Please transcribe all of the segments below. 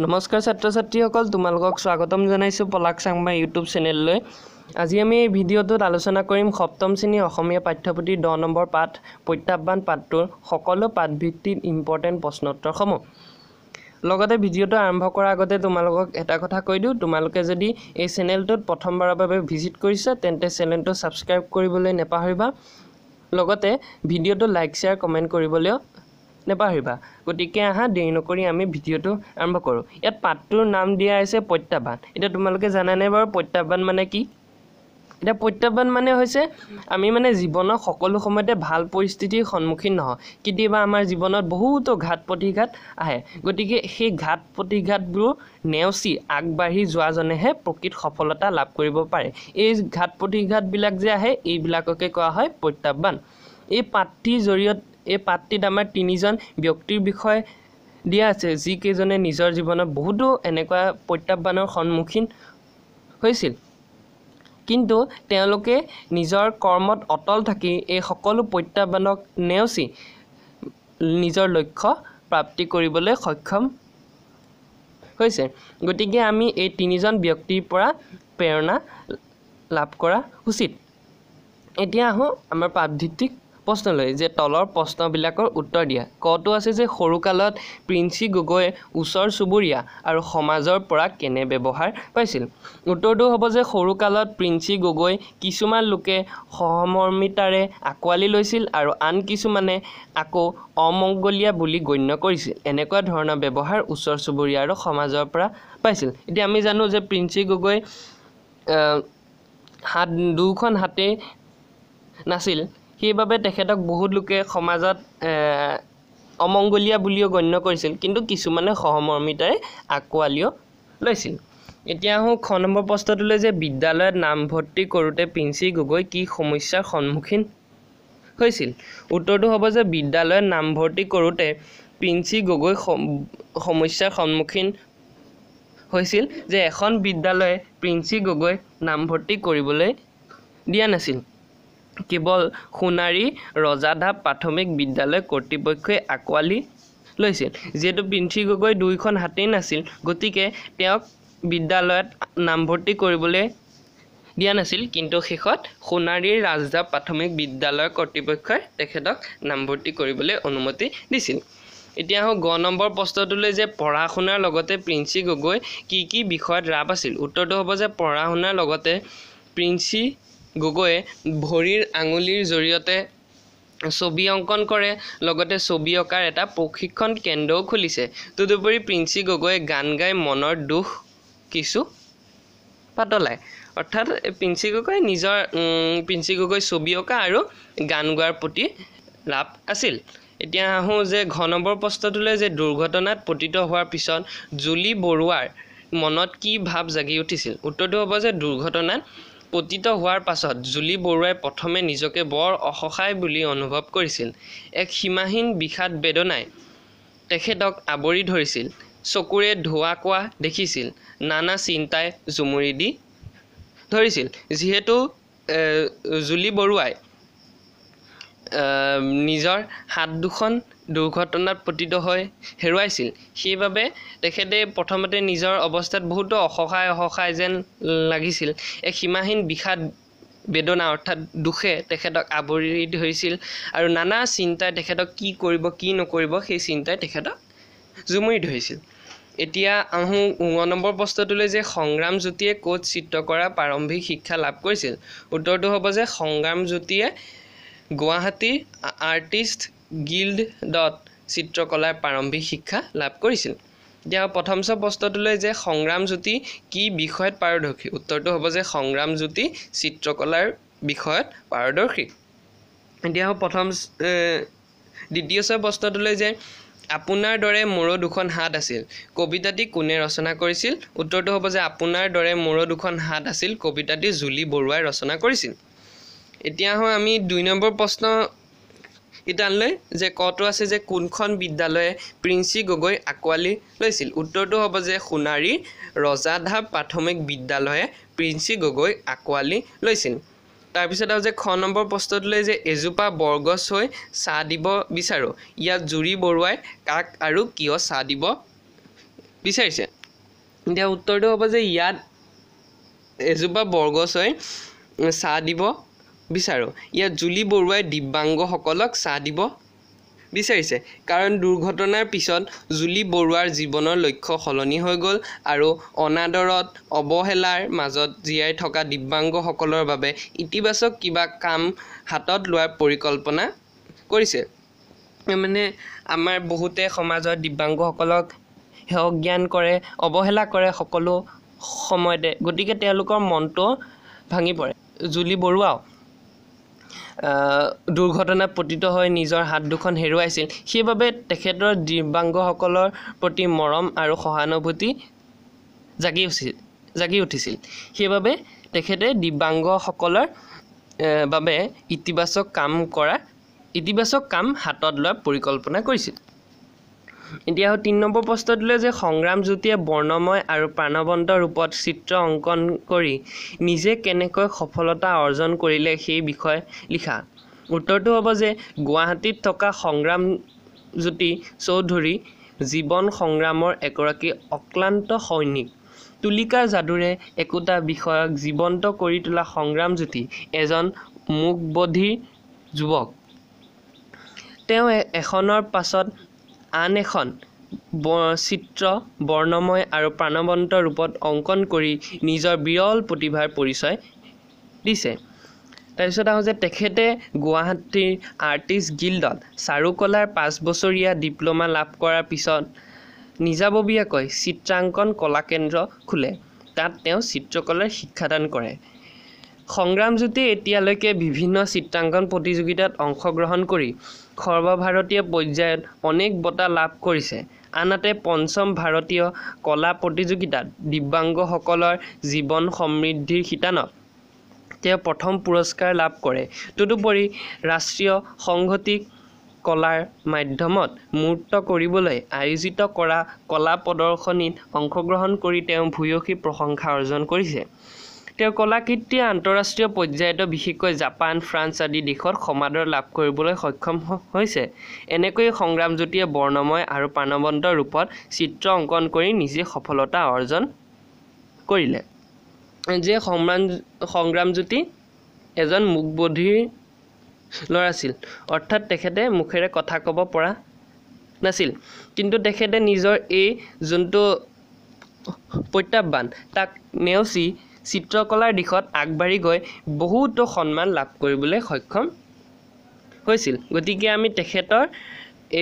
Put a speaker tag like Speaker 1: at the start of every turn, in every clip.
Speaker 1: নমস্কাৰ ছাত্ৰ ছাত্ৰীসকল তোমালোকক স্বাগতম জনাইছোঁ পলাক চাংমা ইউটিউব চেনেললৈ আজি আমি এই ভিডিঅ'টোত আলোচনা কৰিম সপ্তম শ্ৰেণী অসমীয়া পাঠ্যপুথিৰ দহ নম্বৰ পাঠ প্ৰত্যাহ্বান পাঠটোৰ সকলো পাঠভিত্তিত ইম্পৰ্টেণ্ট প্ৰশ্নোত্তৰসমূহ লগতে ভিডিঅ'টো আৰম্ভ কৰাৰ আগতে তোমালোকক এটা কথা কৈ দিওঁ তোমালোকে যদি এই চেনেলটোত প্ৰথমবাৰৰ বাবে ভিজিট কৰিছা তেন্তে চেনেলটো ছাবস্ক্ৰাইব কৰিবলৈ নেপাহৰিবা লগতে ভিডিঅ'টো লাইক শ্বেয়াৰ কমেণ্ট কৰিবলৈও নেপাহৰিবা গতিকে আহা দেৰি নকৰি আমি ভিডিঅ'টো আৰম্ভ কৰোঁ ইয়াত পাতটোৰ নাম দিয়া হৈছে প্ৰত্যাহ্বান এতিয়া তোমালোকে জানানে বাৰু প্ৰত্যাহ্বান মানে কি এতিয়া প্ৰত্যাহ্বান মানে হৈছে আমি মানে জীৱনৰ সকলো সময়তে ভাল পৰিস্থিতিৰ সন্মুখীন নহওঁ কেতিয়াবা আমাৰ জীৱনত বহুতো ঘাত প্ৰতিঘাত আহে গতিকে সেই ঘাত প্ৰতিঘাতবোৰ নেওচি আগবাঢ়ি যোৱাজনেহে প্ৰকৃত সফলতা লাভ কৰিব পাৰে এই ঘাত প্ৰতিঘাতবিলাক যে আহে এইবিলাককে কোৱা হয় প্ৰত্যাহ্বান এই পাতটিৰ জৰিয়তে এই পাতৃত আমাৰ তিনিজন ব্যক্তিৰ বিষয়ে দিয়া আছে যিকেইজনে নিজৰ জীৱনত বহুতো এনেকুৱা প্ৰত্যাহ্বানৰ সন্মুখীন হৈছিল কিন্তু তেওঁলোকে নিজৰ কৰ্মত অটল থাকি এই সকলো প্ৰত্যাহ্বানক নেওচি নিজৰ লক্ষ্য প্ৰাপ্তি কৰিবলৈ সক্ষম হৈছে গতিকে আমি এই তিনিজন ব্যক্তিৰ পৰা প্ৰেৰণা লাভ কৰা উচিত এতিয়া আহোঁ আমাৰ পাপভিত্তিক প্ৰশ্ন প্ৰশ্নলৈ যে তলৰ প্ৰশ্নবিলাকৰ উত্তৰ দিয়া কটো আছে যে সৰুকালত প্ৰিন্সি গগৈয়ে ওচৰ চুবুৰীয়া আৰু সমাজৰ পৰা কেনে ব্যৱহাৰ পাইছিল উত্তৰটো হ'ব যে সৰুকালত প্ৰিন্সি গগৈ কিছুমান লোকে সহমৰ্মিতাৰে আঁকোৱালি লৈছিল আৰু আন কিছুমানে আকৌ অমংগলীয়া বুলি গণ্য কৰিছিল এনেকুৱা ধৰণৰ ব্যৱহাৰ ওচৰ চুবুৰীয়া আৰু সমাজৰ পৰা পাইছিল এতিয়া আমি জানো যে প্ৰিন্সি গগৈ হাত দুখন হাতে নাছিল সেইবাবে তেখেতক বহুত লোকে সমাজত অমংগলীয়া বুলিও গণ্য কৰিছিল কিন্তু কিছুমানে সহমৰ্মিতাৰে আঁকোৱালিও লৈছিল এতিয়া আহোঁ খ নম্বৰ প্ৰশ্নটোলৈ যে বিদ্যালয়ত নামভৰ্তি কৰোঁতে পিঞ্চি গগৈ কি সমস্যাৰ সন্মুখীন হৈছিল উত্তৰটো হ'ব যে বিদ্যালয়ত নামভৰ্তি কৰোঁতে পিঞ্চি গগৈ সমস্যাৰ সন্মুখীন হৈছিল যে এখন বিদ্যালয়ে পিঞ্চি গগৈ নামভৰ্তি কৰিবলৈ দিয়া নাছিল কেৱল সোণাৰী ৰজাধাপ প্ৰাথমিক বিদ্যালয় কৰ্তৃপক্ষই আঁকোৱালি লৈছিল যিহেতু পিঞ্চি গগৈ দুইখন হাতেই নাছিল গতিকে তেওঁক বিদ্যালয়ত নামভৰ্তি কৰিবলৈ দিয়া নাছিল কিন্তু শেষত সোণাৰী ৰাজধাপ প্ৰাথমিক বিদ্যালয় কৰ্তৃপক্ষই তেখেতক নামভৰ্তি কৰিবলৈ অনুমতি দিছিল এতিয়া আহোঁ গ নম্বৰ প্ৰশ্নটোলৈ যে পঢ়া শুনাৰ লগতে প্ৰিঞ্চি গগৈ কি কি বিষয়ত ৰাপ আছিল উত্তৰটো হ'ব যে পঢ়া শুনাৰ লগতে প্ৰিঞ্চি গগৈয়ে ভৰিৰ আঙুলিৰ জৰিয়তে ছবি অংকন কৰে লগতে ছবি অঁকাৰ এটা প্ৰশিক্ষণ কেন্দ্ৰও খুলিছে তদুপৰি প্ৰিন্সি গগৈয়ে গান গাই মনৰ দুখ কিছু পাতলায় অৰ্থাৎ প্ৰিন্সি গগৈ নিজৰ প্ৰিন্সি গগৈ ছবি অঁকা আৰু গান গোৱাৰ প্ৰতি লাভ আছিল এতিয়া আহোঁ যে ঘ নম্বৰ প্ৰশ্নটোলৈ যে দুৰ্ঘটনাত পতিত হোৱাৰ পিছত জুলি বৰুৱাৰ মনত কি ভাৱ জাগি উঠিছিল উত্তৰটো হ'ব যে দুৰ্ঘটনাত পতিত হোৱাৰ পাছত জুলি বৰুৱাই প্ৰথমে নিজকে বৰ অসহায় বুলি অনুভৱ কৰিছিল এক সীমাহীন বিষাদ বেদনাই তেখেতক আৱৰি ধৰিছিল চকুৰে ধোঁৱা কোৱা দেখিছিল নানা চিন্তাই জুমুৰি দি ধৰিছিল যিহেতু জুলি বৰুৱাই নিজৰ হাত দুখন দুৰ্ঘটনাত পতিত হৈ হেৰুৱাইছিল সেইবাবে তেখেতে প্ৰথমতে নিজৰ অৱস্থাত বহুতো অসহায় অসহায় যেন লাগিছিল এক সীমাহীন বিষাদ বেদনা অৰ্থাৎ দুখে তেখেতক আৱৰি ধৰিছিল আৰু নানা চিন্তাই তেখেতক কি কৰিব কি নকৰিব সেই চিন্তাই তেখেতক জুমুৰি ধৰিছিল এতিয়া আহোঁ ন নম্বৰ প্ৰশ্নটোলৈ যে সংগ্ৰাম জ্যোতিয়ে ক'ত চিত্ৰকৰা প্ৰাৰম্ভিক শিক্ষা লাভ কৰিছিল উত্তৰটো হ'ব যে সংগ্ৰাম জ্যোতিয়ে গুৱাহাটী আৰ্টিষ্ট গিল্ড ডট চিত্ৰকলাৰ প্ৰাৰম্ভিক শিক্ষা লাভ কৰিছিল এতিয়া প্ৰথম প্ৰথমচ প্ৰশ্নটোলৈ যে সংগ্ৰাম জ্যোতি কি বিষয়ত পাৰদৰ্শী উত্তৰটো হ'ব যে সংগ্ৰাম জ্যোতি চিত্ৰকলাৰ বিষয়ত পাৰদৰ্শী এতিয়া প্ৰথম দ্বিতীয় ছয় প্ৰশ্নটোলৈ যে আপোনাৰ দৰে মোৰো দুখন হাত আছিল কবিতাটি কোনে ৰচনা কৰিছিল উত্তৰটো হ'ব যে আপোনাৰ দৰে মোৰো দুখন হাত আছিল কবিতাটি জুলি বৰুৱাই ৰচনা কৰিছিল এতিয়া হয় আমি দুই নম্বৰ প্ৰশ্ন কিটানলৈ যে কটো আছে যে কোনখন বিদ্যালয়ে প্ৰিন্সি গগৈ আঁকোৱালি লৈছিল উত্তৰটো হ'ব যে সোণাৰী ৰজাধা প্ৰাথমিক বিদ্যালয়ে প্ৰিন্সি গগৈ আঁকোৱালি লৈছিল তাৰপিছত আৰু যে খ নম্বৰ লৈ যে এজোপা বৰগছ হৈ চাহ দিব বিচাৰোঁ ইয়াত জুৰি বৰুৱাই কাক আৰু কিয় চাহ দিব বিচাৰিছে এতিয়া উত্তৰটো হ'ব যে ইয়াত এজোপা বৰগছ হৈ চাহ দিব বিচাৰোঁ ইয়াত জুলি বৰুৱাই দিব্যাংগসকলক চাহ দিব বিচাৰিছে কাৰণ দুৰ্ঘটনাৰ পিছত জুলি বৰুৱাৰ জীৱনৰ লক্ষ্য সলনি হৈ গ'ল আৰু অনাদৰত অৱহেলাৰ মাজত জীয়াই থকা দিব্যাংগসকলৰ বাবে ইতিবাচক কিবা কাম হাতত লোৱাৰ পৰিকল্পনা কৰিছে মানে আমাৰ বহুতে সমাজত দিব্যাংগসকলক সেৱক জ্ঞান কৰে অৱহেলা কৰে সকলো সময়তে গতিকে তেওঁলোকৰ মনটো ভাঙি পৰে জুলি বৰুৱাও দুৰ্ঘটনা পতিত হৈ নিজৰ হাত দুখন হেৰুৱাইছিল সেইবাবে তেখেতৰ দিব্যাংগসকলৰ প্ৰতি মৰম আৰু সহানুভূতি জাগি উঠিছিল জাগি উঠিছিল সেইবাবে তেখেতে দিব্যাংগসকলৰ বাবে ইতিবাচক কাম কৰা ইতিবাচক কাম হাতত লোৱাৰ পৰিকল্পনা কৰিছিল এতিয়া তিনি নম্বৰ প্ৰশ্নটোলৈ যে সংগ্ৰাম জ্যোতিয়ে বৰ্ণময় আৰু প্ৰাণৱন্ত ৰূপত চিত্ৰ অংকন কৰি নিজে কেনেকৈ সফলতা অৰ্জন কৰিলে সেই বিষয়ে লিখা উত্তৰটো হ'ব যে গুৱাহাটীত থকা সংগ্ৰাম জ্যোতি চৌধুৰী জীৱন সংগ্ৰামৰ এগৰাকী অক্লান্ত সৈনিক তুলিকাৰ যাদুৰে একোটা বিষয়ক জীৱন্ত কৰি তোলা সংগ্ৰাম জ্যোতি এজন বধিৰ যুৱক তেওঁ এখনৰ পাছত আন এখন ব চিত্ৰ বৰ্ণময় আৰু প্ৰাণৱন্ত ৰূপত অংকন কৰি নিজৰ বিৰল প্ৰতিভাৰ পৰিচয় দিছে তাৰপিছত আহোঁ যে তেখেতে গুৱাহাটীৰ আৰ্টিষ্ট গিল্ডত চাৰুকলাৰ পাঁচ বছৰীয়া ডিপ্ল'মা লাভ কৰাৰ পিছত নিজাববীয়াকৈ চিত্ৰাংকন কলাকেন্দ্ৰ খোলে তাত তেওঁ চিত্ৰকলাৰ শিক্ষাদান কৰে সংগ্ৰামজ্যোতি এতিয়ালৈকে বিভিন্ন চিত্ৰাংকন প্ৰতিযোগিতাত অংশগ্ৰহণ কৰি সৰ্বভাৰতীয় পৰ্যায়ত অনেক বঁটা লাভ কৰিছে আনহাতে পঞ্চম ভাৰতীয় কলা প্ৰতিযোগিতাত দিব্যাংগসকলৰ জীৱন সমৃদ্ধিৰ শিতানত তেওঁ প্ৰথম পুৰস্কাৰ লাভ কৰে তদুপৰি ৰাষ্ট্ৰীয় সংহতি কলাৰ মাধ্যমত মূৰ্ত কৰিবলৈ আয়োজিত কৰা কলা প্ৰদৰ্শনীত অংশগ্ৰহণ কৰি তেওঁ ভূয়সী প্ৰশংসা অৰ্জন কৰিছে তেওঁ কলাকৃতি আন্তঃৰাষ্ট্ৰীয় পৰ্যায়তো বিশেষকৈ জাপান ফ্ৰান্স আদি দেশৰ সমাদৰ লাভ কৰিবলৈ সক্ষম হৈছে এনেকৈ সংগ্ৰামজ্যোতিয়ে বৰ্ণময় আৰু প্ৰাণৱন্ত ৰূপত চিত্ৰ অংকন কৰি নিজে সফলতা অৰ্জন কৰিলে যে সম্ৰাণ সংগ্ৰামজ্যোতি এজন মুখবধিৰ ল'ৰা আছিল অৰ্থাৎ তেখেতে মুখেৰে কথা ক'ব পৰা নাছিল কিন্তু তেখেতে নিজৰ এই যোনটো প্ৰত্যাহ্বান তাক নেওচি চিত্ৰকলাৰ দিশত আগবাঢ়ি গৈ বহুতো সন্মান লাভ কৰিবলৈ সক্ষম হৈছিল গতিকে আমি তেখেতৰ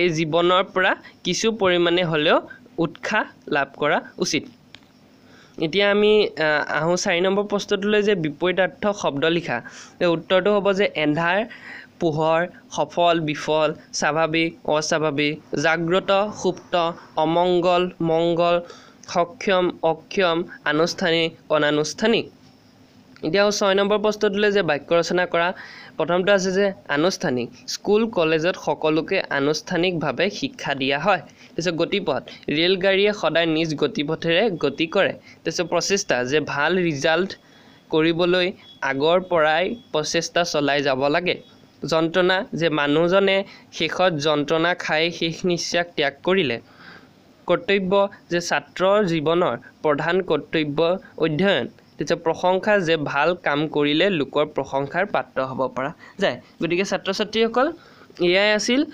Speaker 1: এই জীৱনৰ পৰা কিছু পৰিমাণে হ'লেও উৎসাহ লাভ কৰা উচিত এতিয়া আমি আহোঁ চাৰি নম্বৰ প্ৰশ্নটোলৈ যে বিপৰীতাৰ্থ শব্দ লিখা উত্তৰটো হ'ব যে এন্ধাৰ পোহৰ সফল বিফল স্বাভাৱিক অস্বাভাৱিক জাগ্ৰত সুপ্ত অমংগল মংগল সক্ষম অক্ষম আনুষ্ঠানিক অনানুষ্ঠানিক এতিয়া ছয় নম্বৰ বস্তুটোলৈ যে বাক্য ৰচনা কৰা প্ৰথমটো আছে যে আনুষ্ঠানিক স্কুল কলেজত সকলোকে আনুষ্ঠানিকভাৱে শিক্ষা দিয়া হয় তাৰপিছত গতিপথ ৰে'লগাড়ীয়ে সদায় নিজ গতিপথেৰে গতি কৰে তাৰপিছত প্ৰচেষ্টা যে ভাল ৰিজাল্ট কৰিবলৈ আগৰ পৰাই প্ৰচেষ্টা চলাই যাব লাগে যন্ত্ৰণা যে মানুহজনে শেষত যন্ত্ৰণা খাই শেষ নিশ্বাস ত্যাগ কৰিলে কৰ্তব্য যে ছাত্ৰৰ জীৱনৰ প্ৰধান কৰ্তব্য অধ্যয়ন তেতিয়া প্ৰশংসা যে ভাল কাম কৰিলে লোকৰ প্ৰশংসাৰ পাত্ৰ হ'ব পৰা যায় গতিকে ছাত্ৰ ছাত্ৰীসকল এয়াই আছিল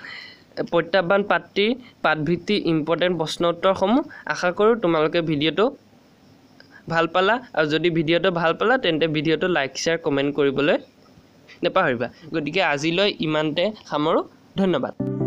Speaker 1: প্ৰত্যাহ্বান পাতৃৰ পাঠভিত্তি ইম্পৰ্টেণ্ট প্ৰশ্নোত্তৰসমূহ আশা কৰোঁ তোমালোকে ভিডিঅ'টো ভাল পালা আৰু যদি ভিডিঅ'টো ভাল পালা তেন্তে ভিডিঅ'টো লাইক শ্বেয়াৰ কমেণ্ট কৰিবলৈ নেপাহৰিবা গতিকে আজিলৈ ইমানতে সামৰোঁ ধন্যবাদ